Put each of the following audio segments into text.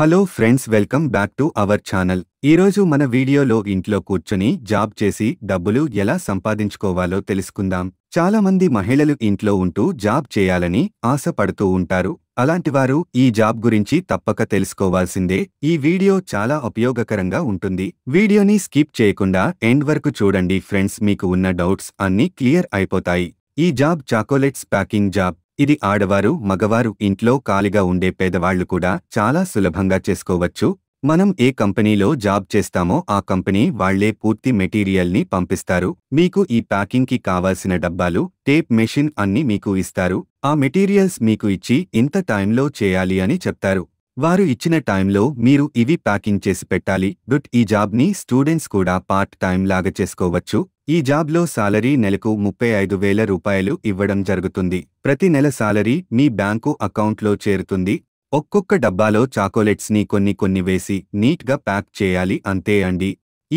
hello friends welcome back to our channel ఈరోజు మన వీడియోలో ఇంట్లో కూర్చుని జాబ్ చేసి డబ్బులు ఎలా సంపాదించుకోవాలో తెలుసుకుందాం చాలామంది మహిళలు ఇంట్లో ఉంటూ జాబ్ చేయాలని ఆశపడుతూ ఉంటారు అలాంటివారు ఈ జాబ్ గురించి తప్పక తెలుసుకోవాల్సిందే ఈ వీడియో చాలా ఉపయోగకరంగా ఉంటుంది వీడియోని స్కిప్ చేయకుండా ఎండ్ వరకు చూడండి ఫ్రెండ్స్ మీకు ఉన్న డౌట్స్ అన్నీ క్లియర్ అయిపోతాయి ఈ జాబ్ చాకోలెట్స్ ప్యాకింగ్ జాబ్ ఇది ఆడవారు మగవారు ఇంట్లో ఖాళీగా ఉండే పేదవాళ్లు కూడా చాలా సులభంగా చేసుకోవచ్చు మనం ఏ కంపెనీలో జాబ్ చేస్తామో ఆ కంపెనీ వాళ్లే పూర్తి మెటీరియల్ని పంపిస్తారు మీకు ఈ ప్యాకింగ్కి కావాల్సిన డబ్బాలు టేప్ మెషిన్ అన్ని మీకు ఇస్తారు ఆ మెటీరియల్స్ మీకు ఇచ్చి ఇంత టైంలో చేయాలి అని చెప్తారు వారు ఇచ్చిన టైంలో మీరు ఇవి ప్యాకింగ్ చేసి పెట్టాలి బుట్ ఈ జాబ్ని స్టూడెంట్స్ కూడా పార్ట్ టైం లాగా చేసుకోవచ్చు ఈ జాబ్లో సాలరీ నెలకు ముప్పై ఐదు వేల రూపాయలు ఇవ్వడం జరుగుతుంది ప్రతి నెల సాలరీ మీ బ్యాంకు అకౌంట్లో చేరుతుంది ఒక్కొక్క డబ్బాలో చాకోలెట్స్ని కొన్ని కొన్ని వేసి నీట్గా ప్యాక్ చేయాలి అంతే అండి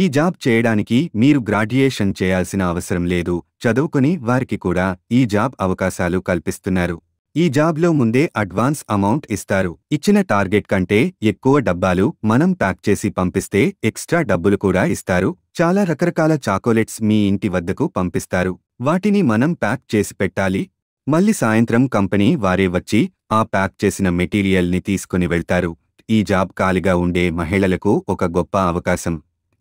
ఈ జాబ్ చేయడానికి మీరు గ్రాడ్యుయేషన్ చేయాల్సిన అవసరం లేదు చదువుకుని వారికి కూడా ఈ జాబ్ అవకాశాలు కల్పిస్తున్నారు ఈ జాబ్లో ముందే అడ్వాన్స్ అమౌంట్ ఇస్తారు ఇచ్చిన టార్గెట్ కంటే ఎక్కువ డబ్బాలు మనం ప్యాక్ చేసి పంపిస్తే ఎక్స్ట్రా డబ్బులు కూడా ఇస్తారు చాలా రకరకాల చాకోలెట్స్ మీ ఇంటి వద్దకు పంపిస్తారు వాటిని మనం ప్యాక్ చేసి పెట్టాలి మళ్ళీ సాయంత్రం కంపెనీ వారే వచ్చి ఆ ప్యాక్ చేసిన మెటీరియల్ని తీసుకుని వెళ్తారు ఈ జాబ్ ఖాళీగా ఉండే మహిళలకు ఒక గొప్ప అవకాశం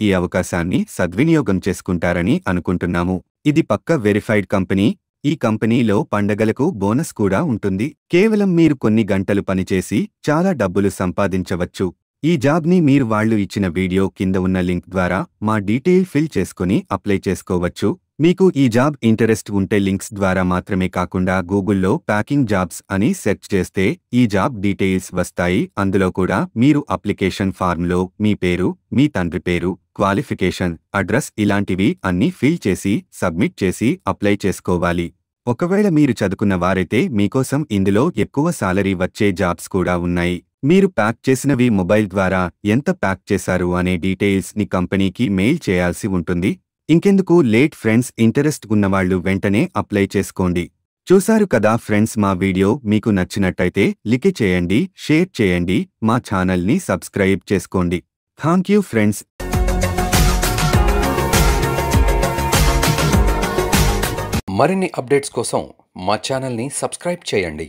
ఈ అవకాశాన్ని సద్వినియోగం చేసుకుంటారని అనుకుంటున్నాము ఇది పక్క వెరిఫైడ్ కంపెనీ ఈ కంపెనీలో పండగలకు బోనస్ కూడా ఉంటుంది కేవలం మీరు కొన్ని గంటలు పనిచేసి చాలా డబ్బులు సంపాదించవచ్చు ఈ జాబ్ని మీరు వాళ్ళు ఇచ్చిన వీడియో కింద ఉన్న లింక్ ద్వారా మా డీటెయిల్ ఫిల్ చేసుకుని అప్లై చేసుకోవచ్చు మీకు ఈ జాబ్ ఇంటరెస్ట్ ఉంటే లింక్స్ ద్వారా మాత్రమే కాకుండా గూగుల్లో ప్యాకింగ్ జాబ్స్ అని సెర్చ్ చేస్తే ఈ జాబ్ డీటెయిల్స్ వస్తాయి అందులో కూడా మీరు అప్లికేషన్ ఫార్మ్లో మీ పేరు మీ తండ్రి పేరు క్వాలిఫికేషన్ అడ్రస్ ఇలాంటివి అన్నీ ఫిల్ చేసి సబ్మిట్ చేసి అప్లై చేసుకోవాలి ఒకవేళ మీరు చదువుకున్న వారైతే మీకోసం ఇందులో ఎక్కువ సాలరీ వచ్చే జాబ్స్ కూడా ఉన్నాయి మీరు ప్యాక్ చేసినవి మొబైల్ ద్వారా ఎంత ప్యాక్ చేశారు అనే డీటెయిల్స్ని కంపెనీకి మెయిల్ చేయాల్సి ఉంటుంది ఇంకెందుకు లేట్ ఫ్రెండ్స్ ఇంటరెస్ట్ ఉన్నవాళ్లు వెంటనే అప్లై చేసుకోండి చూశారు కదా ఫ్రెండ్స్ మా వీడియో మీకు నచ్చినట్టయితే లికె చేయండి షేర్ చేయండి మా ఛానల్ని సబ్స్క్రైబ్ చేసుకోండి థ్యాంక్ యూ ఫ్రెండ్స్ మరిన్ని అప్డేట్స్ కోసం మా ఛానల్ని సబ్స్క్రైబ్ చేయండి